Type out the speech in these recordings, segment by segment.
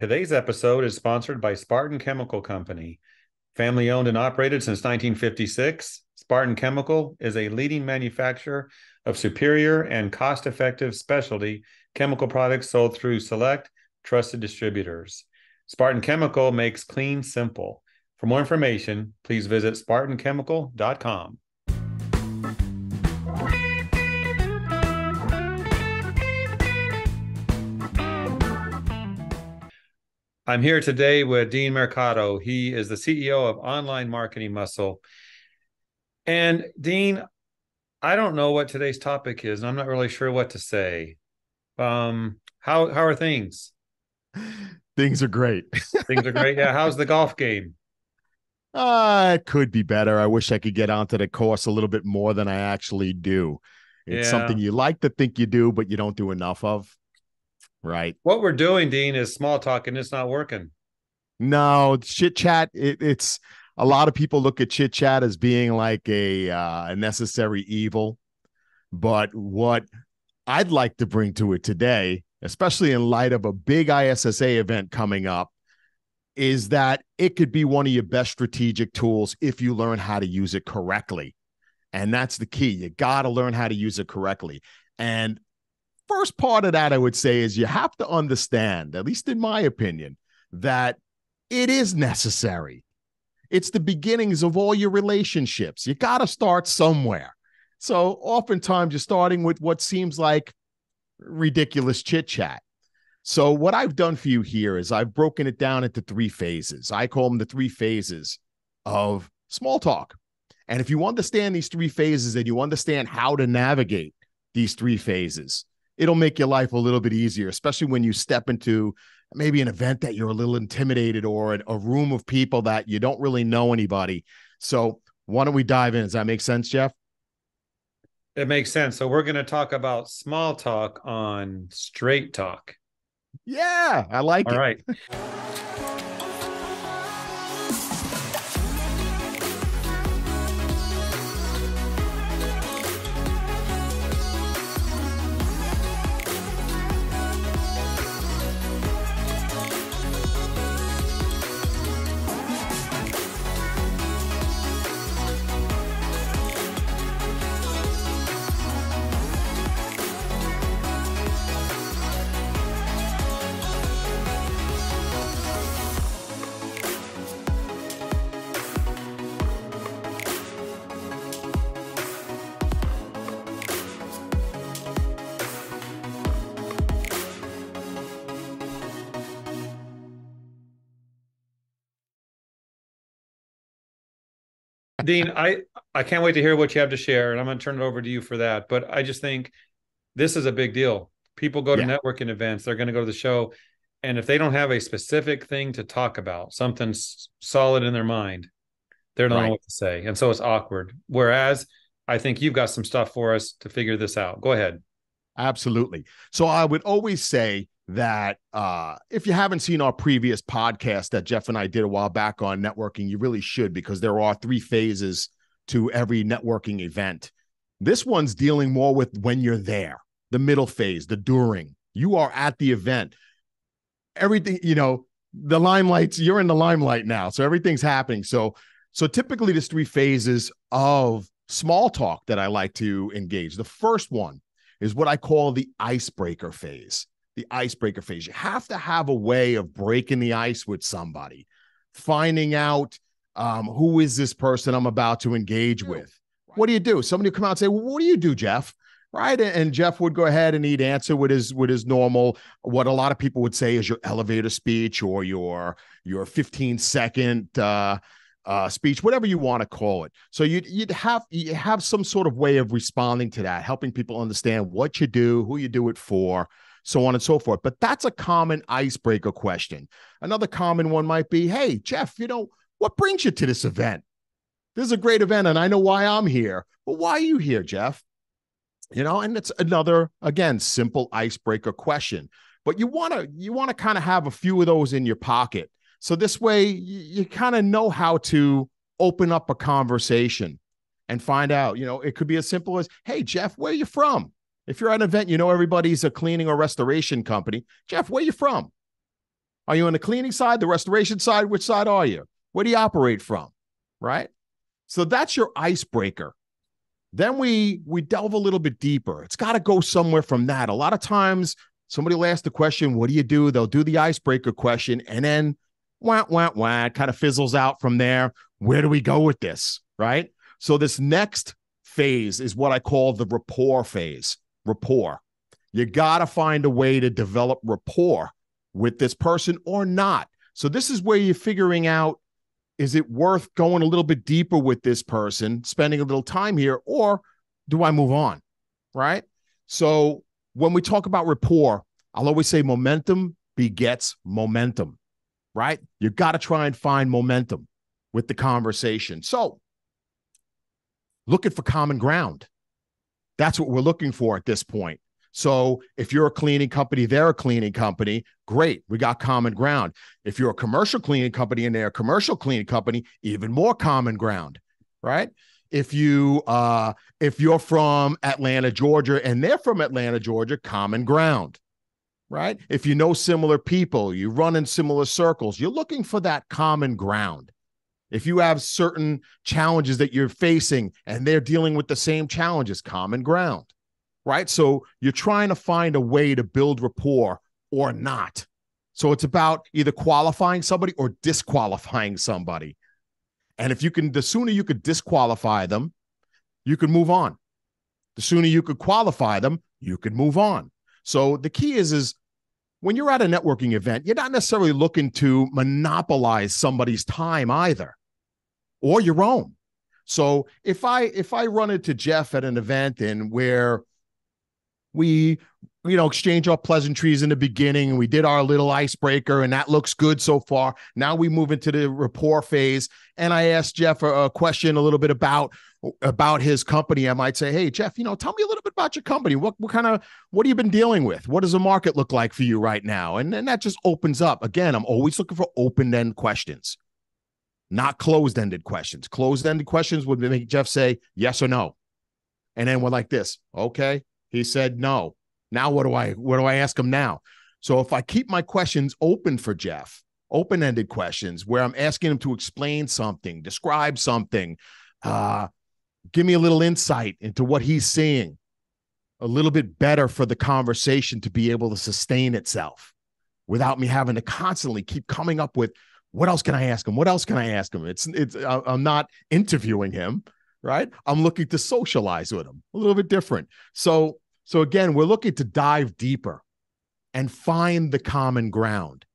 Today's episode is sponsored by Spartan Chemical Company. Family owned and operated since 1956, Spartan Chemical is a leading manufacturer of superior and cost effective specialty chemical products sold through select trusted distributors. Spartan Chemical makes clean simple. For more information, please visit spartanchemical.com. I'm here today with Dean Mercado. He is the CEO of Online Marketing Muscle. And Dean, I don't know what today's topic is, and I'm not really sure what to say. Um, how how are things? Things are great. things are great. Yeah. How's the golf game? Uh, it could be better. I wish I could get onto the course a little bit more than I actually do. It's yeah. something you like to think you do, but you don't do enough of right? What we're doing, Dean, is small talk, and it's not working. No chit chat. It, it's a lot of people look at chit chat as being like a uh, a necessary evil, but what I'd like to bring to it today, especially in light of a big ISSA event coming up, is that it could be one of your best strategic tools if you learn how to use it correctly. And that's the key. You got to learn how to use it correctly. And first part of that, I would say, is you have to understand, at least in my opinion, that it is necessary. It's the beginnings of all your relationships. You got to start somewhere. So oftentimes you're starting with what seems like ridiculous chit chat. So, what I've done for you here is I've broken it down into three phases. I call them the three phases of small talk. And if you understand these three phases and you understand how to navigate these three phases, it'll make your life a little bit easier, especially when you step into maybe an event that you're a little intimidated or a room of people that you don't really know anybody. So, why don't we dive in? Does that make sense, Jeff? It makes sense. So, we're going to talk about small talk on straight talk. Yeah, I like All it. All right. Dean, I I can't wait to hear what you have to share, and I'm going to turn it over to you for that. But I just think this is a big deal. People go to yeah. networking events; they're going to go to the show, and if they don't have a specific thing to talk about, something solid in their mind, they're not right. know what to say, and so it's awkward. Whereas I think you've got some stuff for us to figure this out. Go ahead. Absolutely. So I would always say that uh, if you haven't seen our previous podcast that Jeff and I did a while back on networking, you really should because there are three phases to every networking event. This one's dealing more with when you're there, the middle phase, the during. You are at the event. Everything, you know, the limelight's, you're in the limelight now. So everything's happening. So, so typically there's three phases of small talk that I like to engage. The first one is what I call the icebreaker phase. The icebreaker phase. You have to have a way of breaking the ice with somebody, finding out um, who is this person I'm about to engage with. What do you do? Somebody would come out and say, well, "What do you do, Jeff?" Right, and Jeff would go ahead and he'd answer with his with his normal, what a lot of people would say is your elevator speech or your your 15 second uh, uh, speech, whatever you want to call it. So you'd you'd have you have some sort of way of responding to that, helping people understand what you do, who you do it for, so on and so forth. But that's a common icebreaker question. Another common one might be, "Hey, Jeff, you know what brings you to this event? This is a great event, and I know why I'm here. But why are you here, Jeff?" You know, and it's another again simple icebreaker question. But you want to you want to kind of have a few of those in your pocket so this way, you, you kind of know how to open up a conversation and find out. You know, it could be as simple as, "Hey, Jeff, where you from?" If you're at an event, you know everybody's a cleaning or restoration company. Jeff, where you from? Are you on the cleaning side, the restoration side? Which side are you? Where do you operate from? Right. So that's your icebreaker. Then we we delve a little bit deeper. It's got to go somewhere from that. A lot of times somebody will ask the question, what do you do? They'll do the icebreaker question and then wah, wah, wah, it kind of fizzles out from there. Where do we go with this? Right. So, this next phase is what I call the rapport phase. Rapport. You got to find a way to develop rapport with this person or not. So, this is where you're figuring out is it worth going a little bit deeper with this person, spending a little time here, or do I move on? Right. So, when we talk about rapport, I'll always say momentum begets momentum right? You got to try and find momentum with the conversation. So, looking for common ground. That's what we're looking for at this point. So, if you're a cleaning company, they're a cleaning company, great, we got common ground. If you're a commercial cleaning company and they're a commercial cleaning company, even more common ground, right? If you uh if you're from Atlanta, Georgia and they're from Atlanta, Georgia, common ground right? If you know similar people, you run in similar circles, you're looking for that common ground. If you have certain challenges that you're facing and they're dealing with the same challenges, common ground, right? So you're trying to find a way to build rapport or not. So it's about either qualifying somebody or disqualifying somebody. And if you can, the sooner you could disqualify them, you can move on. The sooner you could qualify them, you can move on. So the key is is when you're at a networking event, you're not necessarily looking to monopolize somebody's time either or your own. So if I if I run into Jeff at an event and where we you know exchange our pleasantries in the beginning and we did our little icebreaker and that looks good so far now we move into the rapport phase and i asked jeff a, a, question a little bit about about his company i might say hey jeff you know tell me a little bit about your company what what kind of what have you been dealing with what does the market look like for you right now and then that just opens up again i'm always looking for open-end questions not closed-ended questions closed-ended questions would make jeff say yes or no and then we're like this okay he said no. Now what do I what do I ask him now? So if I keep my questions open for Jeff, open-ended questions where I'm asking him to explain something, describe something, uh, give me a little insight into what he's seeing, a little bit better for the conversation to be able to sustain itself without me having to constantly keep coming up with what else can I ask him? What else can I ask him? It's it's I'm not interviewing him right? I'm looking to socialize with them a little bit different. So, so again, we're looking to dive deeper and find the common ground.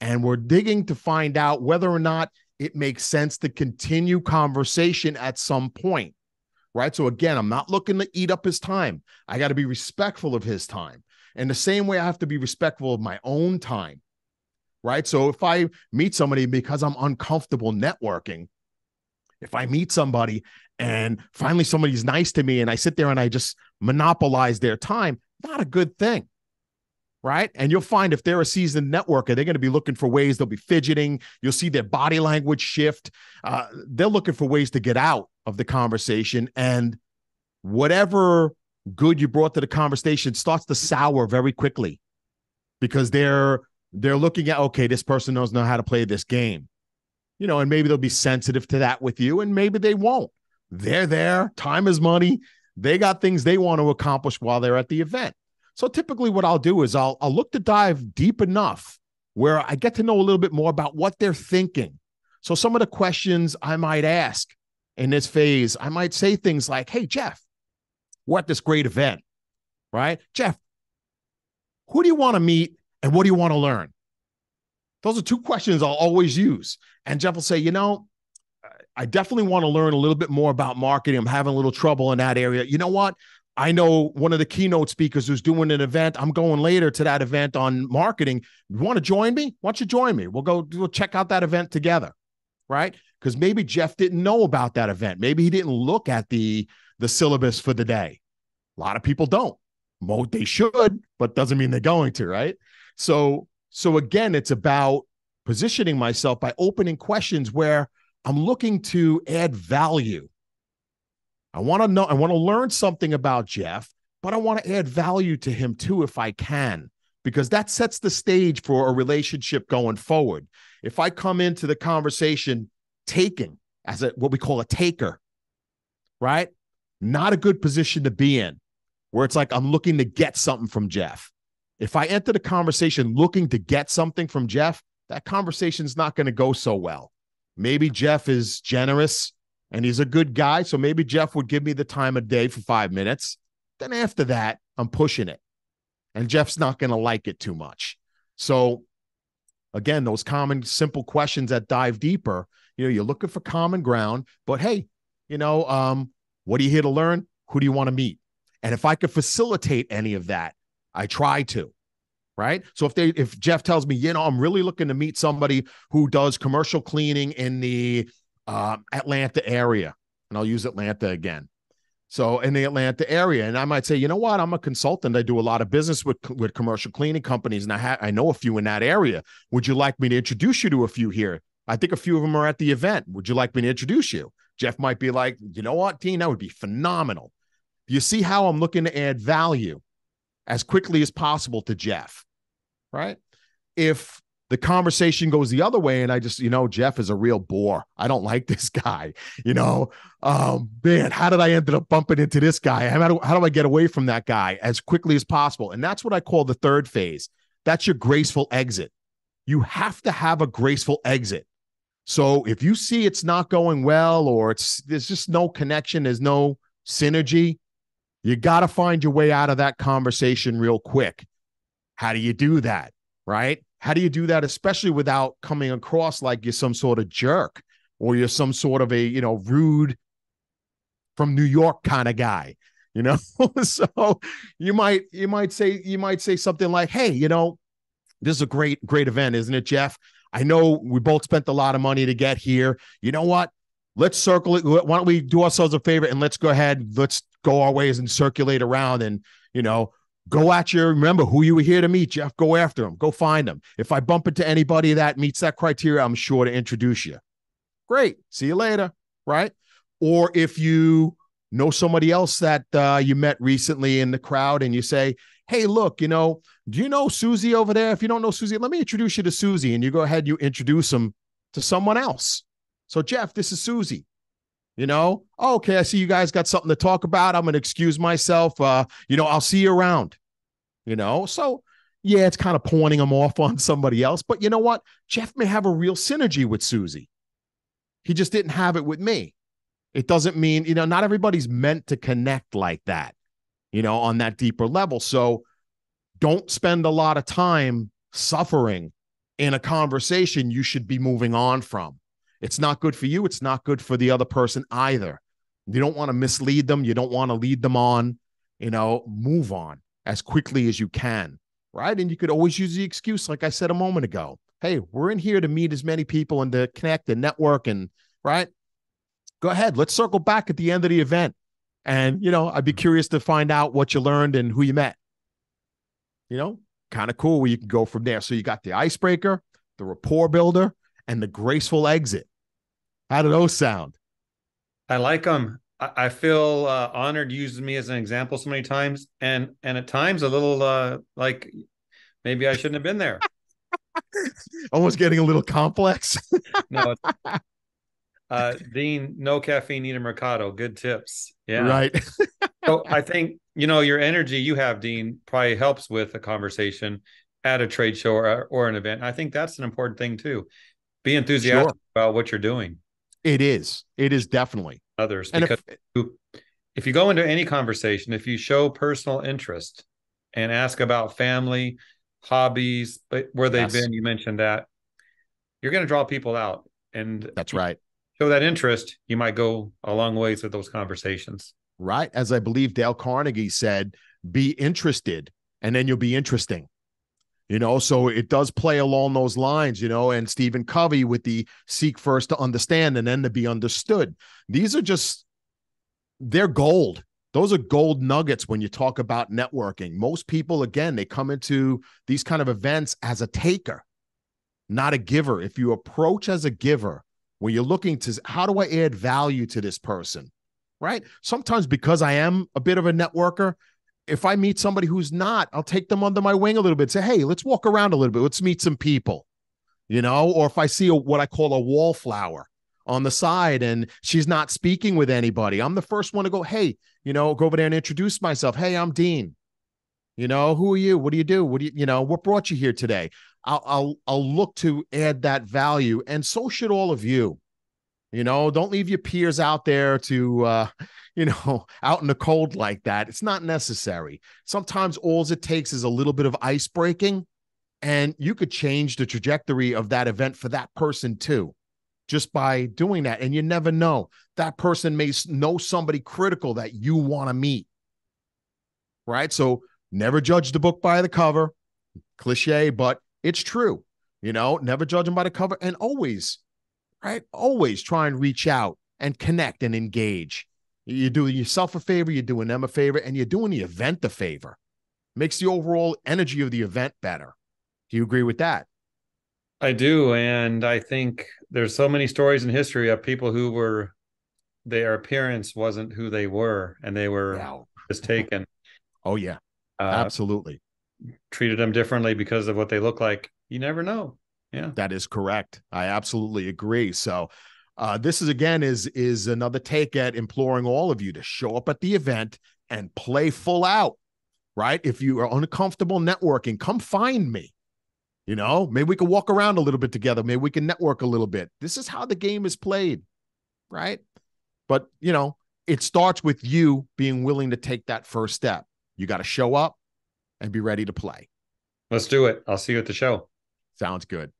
And we're digging to find out whether or not it makes sense to continue conversation at some point. Right. So again, I'm not looking to eat up his time. I got to be respectful of his time. And the same way I have to be respectful of my own time. Right. So if I meet somebody because I'm uncomfortable networking, if I meet somebody and finally somebody's nice to me and I sit there and I just monopolize their time, not a good thing. Right. And you'll find if they're a seasoned networker, they're going to be looking for ways they'll be fidgeting. You'll see their body language shift. Uh, they're looking for ways to get out of the conversation. And whatever good you brought to the conversation starts to sour very quickly because they're they're looking at okay this person knows know how to play this game you know and maybe they'll be sensitive to that with you and maybe they won't they're there. Time is money. They got things they want to accomplish while they're at the event. So typically, what I'll do is I'll, I'll look to dive deep enough where I get to know a little bit more about what they're thinking. So, some of the questions I might ask in this phase, I might say things like, Hey, Jeff, we're at this great event, right? Jeff, who do you want to meet and what do you want to learn? Those are two questions I'll always use. And Jeff will say, You know, I definitely want to learn a little bit more about marketing. I'm having a little trouble in that area. You know what? I know one of the keynote speakers who's doing an event. I'm going later to that event on marketing. You want to join me? Why don't you join me? We'll go we'll check out that event together. Right? Because maybe Jeff didn't know about that event. Maybe he didn't look at the the syllabus for the day. A lot of people don't. they should, but doesn't mean they're going to, right? So so again, it's about positioning myself by opening questions where I'm looking to add value. I want to know, I want to learn something about Jeff, but I want to add value to him too if I can, because that sets the stage for a relationship going forward. If I come into the conversation taking as a, what we call a taker, right? Not a good position to be in, where it's like I'm looking to get something from Jeff. If I enter the conversation looking to get something from Jeff, that conversation's not going to go so well Maybe Jeff is generous and he's a good guy. So maybe Jeff would give me the time of day for five minutes. Then after that, I'm pushing it. And Jeff's not going to like it too much. So again, those common, simple questions that dive deeper. You know, you're looking for common ground, but hey, you know, um, what are you here to learn? Who do you want to meet? And if I could facilitate any of that, I try to right? So if they if Jeff tells me, you know, I'm really looking to meet somebody who does commercial cleaning in the uh, Atlanta area, and I'll use Atlanta again. So in the Atlanta area, and I might say, you know what? I'm a consultant. I do a lot of business with with commercial cleaning companies, and I ha- I know a few in that area. Would you like me to introduce you to a few here? I think a few of them are at the event. Would you like me to introduce you? Jeff might be like, you know what, Dean, that would be phenomenal. You see how I'm looking to add value as quickly as possible to Jeff, right? If the conversation goes the other way and I just, you know, Jeff is a real bore. I don't like this guy, you know, um, man, how did I end up bumping into this guy? How do, how do I get away from that guy as quickly as possible? And that's what I call the third phase. That's your graceful exit. You have to have a graceful exit. So if you see it's not going well or it's there's just no connection, there's no synergy, you got to find your way out of that conversation real quick. How do you do that? Right? How do you do that, especially without coming across like you're some sort of jerk or you're some sort of a, you know, rude from New York kind of guy? You know, so you might you might say you might say something like, "Hey, you know, this is a great great event, isn't it, Jeff? I know we both spent a lot of money to get here. You know what? let's circle it. Why don't we do ourselves a favor and let's go ahead, let's go our ways and circulate around and, you know, go at your remember who you were here to meet, Jeff. Go after them, go find them. If I bump into anybody that meets that criteria, I'm sure to introduce you. Great. See you later. Right. Or if you know somebody else that uh, you met recently in the crowd and you say, Hey, look, you know, do you know Susie over there? If you don't know Susie, let me introduce you to Susie. And you go ahead, you introduce them to someone else so, Jeff, this is Susie. You know, oh, okay, I see you guys got something to talk about. I'm going to excuse myself. Uh, you know, I'll see you around. You know, so yeah, it's kind of pointing them off on somebody else. But you know what? Jeff may have a real synergy with Susie. He just didn't have it with me. It doesn't mean, you know, not everybody's meant to connect like that, you know, on that deeper level. So don't spend a lot of time suffering in a conversation you should be moving on from. It's not good for you. It's not good for the other person either. You don't want to mislead them. You don't want to lead them on. You know, move on as quickly as you can. Right. And you could always use the excuse, like I said a moment ago. Hey, we're in here to meet as many people and to connect and network and right. Go ahead. Let's circle back at the end of the event. And, you know, I'd be curious to find out what you learned and who you met. You know, kind of cool where you can go from there. So you got the icebreaker, the rapport builder, and the graceful exit. How do those sound? I like them. I, feel uh, honored using me as an example so many times, and and at times a little uh, like maybe I shouldn't have been there. Almost getting a little complex. no, uh, Dean, no caffeine, eat a Mercado. Good tips. Yeah, right. so I think you know your energy you have, Dean, probably helps with a conversation at a trade show or, or an event. I think that's an important thing too. Be enthusiastic sure. about what you're doing. It is. It is definitely others and because if, you, if you go into any conversation, if you show personal interest and ask about family, hobbies, eh, where they've yes. been, you mentioned that you're going to draw people out, and that's right. Show that interest, you might go a long ways with those conversations. Right, as I believe Dale Carnegie said, be interested, and then you'll be interesting. You know, so it does play along those lines, you know, and Stephen Covey with the seek first to understand and then to be understood. These are just, they're gold. Those are gold nuggets when you talk about networking. Most people, again, they come into these kind of events as a taker, not a giver. If you approach as a giver, when you're looking to how do I add value to this person, right? Sometimes because I am a bit of a networker, if I meet somebody who's not, I'll take them under my wing a little bit. Say, hey, let's walk around a little bit. Let's meet some people, you know. Or if I see a, what I call a wallflower on the side and she's not speaking with anybody, I'm the first one to go, hey, you know, go over there and introduce myself. Hey, I'm Dean. You know, who are you? What do you do? What do you, you know, what brought you here today? I'll, I'll, I'll look to add that value, and so should all of you. You know, don't leave your peers out there to, uh, you know, out in the cold like that. It's not necessary. Sometimes all it takes is a little bit of ice breaking, and you could change the trajectory of that event for that person too just by doing that. And you never know. That person may know somebody critical that you want to meet. Right. So never judge the book by the cover. Cliche, but it's true. You know, never judge them by the cover and always, right? Always try and reach out and connect and engage. You're doing yourself a favor, you're doing them a favor, and you're doing the event a favor. Makes the overall energy of the event better. Do you agree with that? I do, and I think there's so many stories in history of people who were their appearance wasn't who they were, and they were wow. mistaken. Oh yeah, uh, absolutely. Treated them differently because of what they look like. You never know. Yeah, that is correct. I absolutely agree. So uh, this is again is is another take at imploring all of you to show up at the event and play full out. Right? If you are uncomfortable networking, come find me. You know, maybe we can walk around a little bit together. Maybe we can network a little bit. This is how the game is played, right? But you know, it starts with you being willing to take that first step. You got to show up and be ready to play. Let's do it. I'll see you at the show. Sounds good.